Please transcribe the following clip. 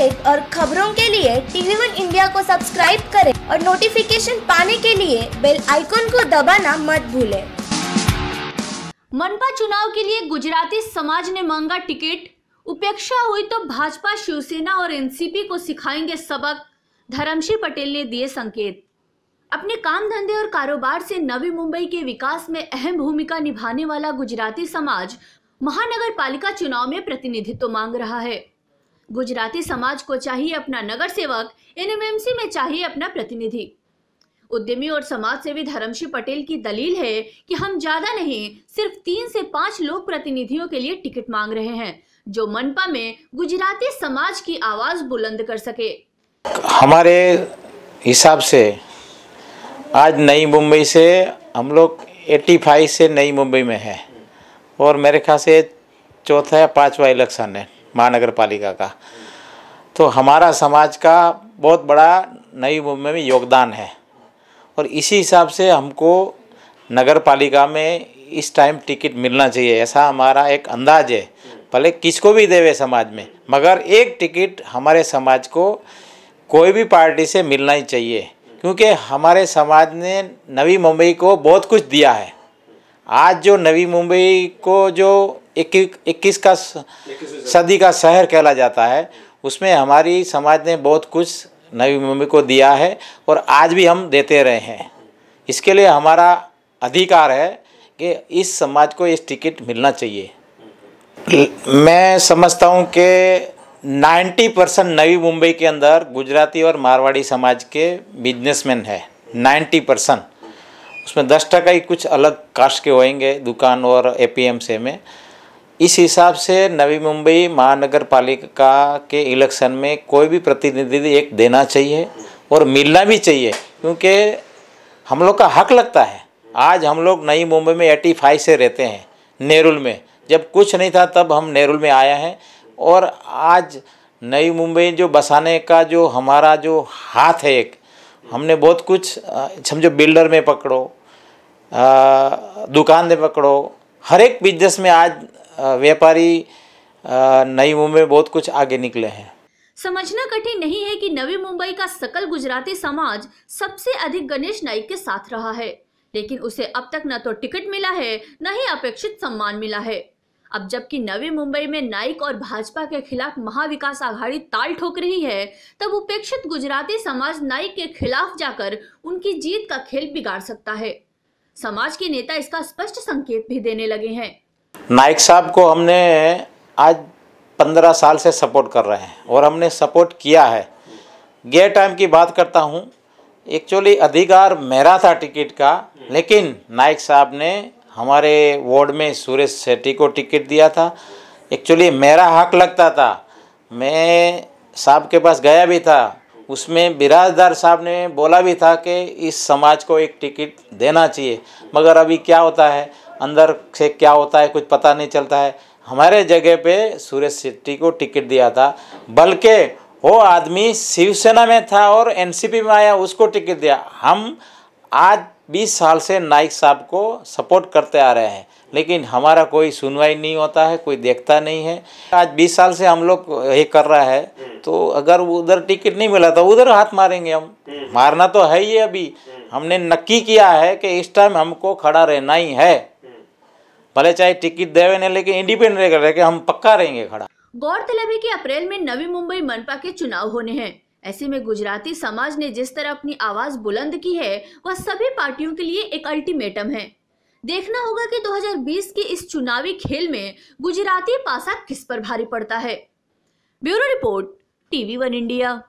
Update और खबरों के लिए टीवी वन इंडिया को सब्सक्राइब करें और नोटिफिकेशन पाने के लिए बेल आइकॉन को दबाना मत भूलें। मनपा चुनाव के लिए गुजराती समाज ने मांगा टिकट उपेक्षा हुई तो भाजपा शिवसेना और एनसीपी को सिखाएंगे सबक धर्मशी पटेल ने दिए संकेत अपने काम धंधे और कारोबार से नवी मुंबई के विकास में अहम भूमिका निभाने वाला गुजराती समाज महानगर पालिका चुनाव में प्रतिनिधित्व मांग रहा है गुजराती समाज को चाहिए अपना नगर सेवक एनएमएमसी में चाहिए अपना प्रतिनिधि उद्यमी और समाज सेवी धर्मशी पटेल की दलील है कि हम ज्यादा नहीं सिर्फ तीन से पांच लोक प्रतिनिधियों के लिए टिकट मांग रहे हैं जो मनपा में गुजराती समाज की आवाज बुलंद कर सके हमारे हिसाब से आज नई मुंबई से हम लोग 85 से नई मुंबई में है और मेरे ख्याल से चौथा या पांचवा इलेक्शन है महानगर पालिका का तो हमारा समाज का बहुत बड़ा नई मुंबई में योगदान है और इसी हिसाब से हमको नगर पालिका में इस टाइम टिकट मिलना चाहिए ऐसा हमारा एक अंदाज है भले किसको भी देवे समाज में मगर एक टिकट हमारे समाज को कोई भी पार्टी से मिलना ही चाहिए क्योंकि हमारे समाज ने नवी मुंबई को बहुत कुछ दिया है आज जो नवी मुंबई को जो इक्कीस का सदी का शहर कहला जाता है उसमें हमारी समाज ने बहुत कुछ नवी मुंबई को दिया है और आज भी हम देते रहे हैं इसके लिए हमारा अधिकार है कि इस समाज को इस टिकट मिलना चाहिए मैं समझता हूँ कि 90 परसेंट नवी मुंबई के अंदर गुजराती और मारवाड़ी समाज के बिजनेसमैन है 90 परसेंट उसमें दस टका ही कुछ अलग कास्ट के होएंगे दुकान और ए में इस हिसाब से नवी मुंबई महानगर पालिका के इलेक्शन में कोई भी प्रतिनिधि एक देना चाहिए और मिलना भी चाहिए क्योंकि हम लोग का हक लगता है आज हम लोग नई मुंबई में एटी फाइव से रहते हैं नेहरुल में जब कुछ नहीं था तब हम नेहरुल में आया है और आज नई मुंबई जो बसाने का जो हमारा जो हाथ है एक हमने बहुत कुछ समझो बिल्डर में पकड़ो दुकान में पकड़ो हर एक बिजनेस में आज व्यापारी नई मुंबई बहुत कुछ आगे निकले हैं समझना कठिन नहीं है कि नवी मुंबई का सकल गुजराती समाज सबसे अधिक गणेश नाइक के साथ रहा है लेकिन उसे अब तक न तो टिकट मिला है न ही अपेक्षित सम्मान मिला है अब जबकि नवी मुंबई में नाइक और भाजपा के खिलाफ महाविकास आघाड़ी ताल ठोक रही है तब उपेक्षित गुजराती समाज नाइक के खिलाफ जाकर उनकी जीत का खेल बिगाड़ सकता है समाज के नेता इसका स्पष्ट संकेत भी देने लगे हैं नाइक साहब को हमने आज पंद्रह साल से सपोर्ट कर रहे हैं और हमने सपोर्ट किया है गेयर टाइम की बात करता हूँ एक्चुअली अधिकार मेरा था टिकट का लेकिन नाइक साहब ने हमारे वार्ड में सुरेश सेठी को टिकट दिया था एक्चुअली मेरा हक लगता था मैं साहब के पास गया भी था उसमें बिराजदार साहब ने बोला भी था कि इस समाज को एक टिकट देना चाहिए मगर अभी क्या होता है अंदर से क्या होता है कुछ पता नहीं चलता है हमारे जगह पे सूर्य शेट्टी को टिकट दिया था बल्कि वो आदमी शिवसेना में था और एनसीपी में आया उसको टिकट दिया हम आज 20 साल से नाइक साहब को सपोर्ट करते आ रहे हैं लेकिन हमारा कोई सुनवाई नहीं होता है कोई देखता नहीं है आज 20 साल से हम लोग ये कर रहा है तो अगर उधर टिकट नहीं मिला तो उधर हाथ मारेंगे हम मारना तो है ही अभी हमने नक्की किया है कि इस टाइम हमको खड़ा रहना ही है भले चाहे टिकट देवे नहीं लेकिन इंडिपेंडेंट रहकर हम पक्का रहेंगे खड़ा गौरतलब है की अप्रैल में नवी मुंबई मनपा के चुनाव होने हैं ऐसे में गुजराती समाज ने जिस तरह अपनी आवाज बुलंद की है वह सभी पार्टियों के लिए एक अल्टीमेटम है देखना होगा कि 2020 के इस चुनावी खेल में गुजराती पासा किस पर भारी पड़ता है bureau report TV one India